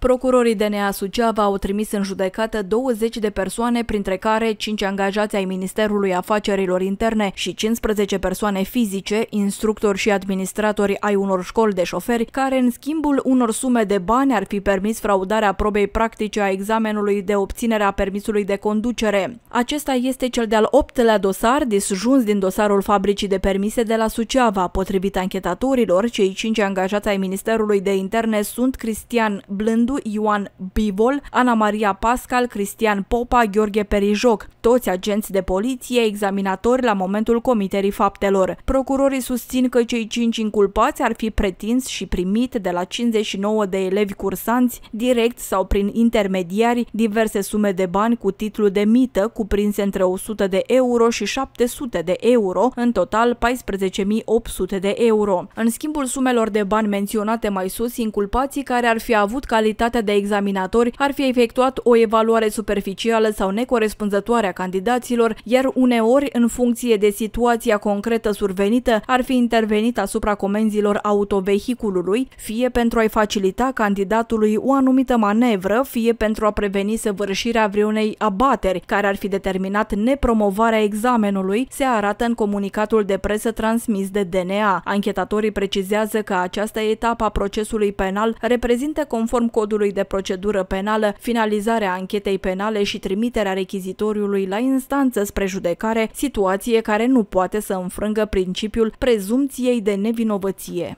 Procurorii DNA Suceava au trimis în judecată 20 de persoane, printre care 5 angajați ai Ministerului Afacerilor Interne și 15 persoane fizice, instructori și administratori ai unor școli de șoferi, care în schimbul unor sume de bani ar fi permis fraudarea probei practice a examenului de obținere a permisului de conducere. Acesta este cel de-al optelea dosar disjuns din dosarul fabricii de permise de la Suceava. Potrivit anchetatorilor, cei 5 angajați ai Ministerului de Interne sunt Cristian Blând, Sandu, Ioan Bivol, Ana Maria Pascal, Cristian Popa, Gheorghe Perijoc, toți agenți de poliție examinatori la momentul comiterii faptelor. Procurorii susțin că cei cinci inculpați ar fi pretins și primit de la 59 de elevi cursanți, direct sau prin intermediari, diverse sume de bani cu titlu de mită, cuprinse între 100 de euro și 700 de euro, în total 14.800 de euro. În schimbul sumelor de bani menționate mai sus, inculpații care ar fi avut calitate calitatea de examinatori ar fi efectuat o evaluare superficială sau necorespunzătoare a candidaților, iar uneori, în funcție de situația concretă survenită, ar fi intervenit asupra comenzilor autovehiculului, fie pentru a-i facilita candidatului o anumită manevră, fie pentru a preveni săvârșirea vreunei abateri, care ar fi determinat nepromovarea examenului, se arată în comunicatul de presă transmis de DNA. Anchetatorii precizează că această etapă a procesului penal reprezintă conform codului Codului de Procedură Penală, finalizarea anchetei penale și trimiterea rechizitoriului la instanță spre judecare, situație care nu poate să înfrângă principiul prezumției de nevinovăție.